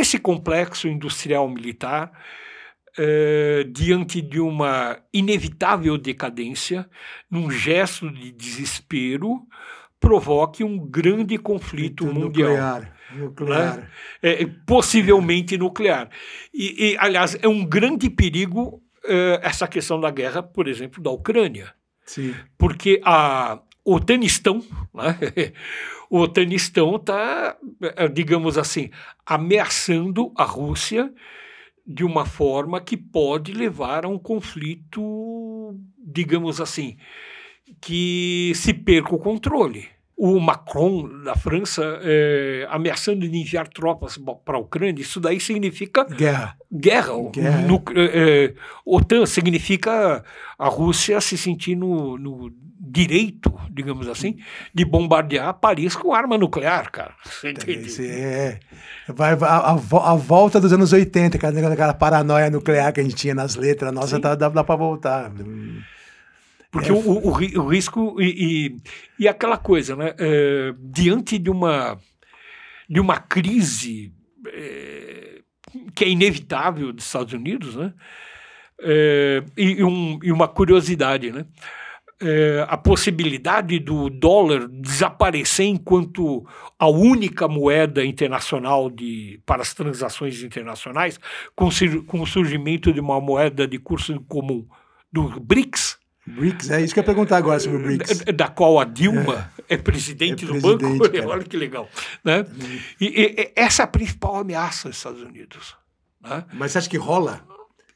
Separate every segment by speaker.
Speaker 1: Esse complexo industrial militar, eh, diante de uma inevitável decadência, num gesto de desespero, provoque um grande conflito então, mundial. Nuclear. Nuclear. Né? É, é, possivelmente nuclear. E, e, aliás, é um grande perigo eh, essa questão da guerra, por exemplo, da Ucrânia. Sim. Porque a, o tenistão, né? o tenistão está, eh, digamos assim, ameaçando a Rússia de uma forma que pode levar a um conflito, digamos assim, que se perca o controle o Macron da França é, ameaçando de enviar tropas para a Ucrânia, isso daí significa guerra. Guerra. guerra. No, é, OTAN significa a Rússia se sentir no, no, direito, digamos assim, de bombardear Paris com arma nuclear, cara. Você tá entende?
Speaker 2: É, vai, a, a, volta dos anos 80, aquela, aquela paranoia nuclear que a gente tinha nas letras, nossa, tá dá, dá para voltar. Porque é. o, o,
Speaker 1: o, risco e, e, e, aquela coisa, né? É, diante de uma, de uma crise é, que é inevitável dos Estados Unidos, né? É, e, um, e, uma curiosidade, né? É, a possibilidade do dólar desaparecer enquanto a única moeda internacional de, para as transações internacionais, com, com o surgimento de uma moeda de curso comum do BRICS, BRICS, é isso que eu ia perguntar agora sobre o BRICS. É, é, da, qual a Dilma é, é presidente é do banco. Cara. É. Olha que legal. Né? E, e, essa é a principal ameaça
Speaker 2: dos Estados Unidos. Né? Mas você acha que rola?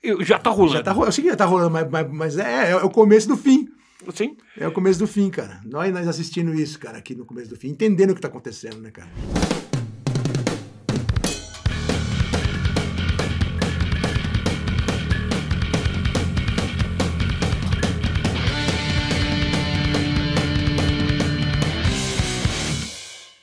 Speaker 2: Eu, já está rolando. Já tá, eu sei que já está rolando, mas, mas, mas é, é o começo do fim. Sim. É o começo do fim, cara. Nós, nós assistindo isso, cara, aqui no começo do fim, entendendo o que está acontecendo, né, cara?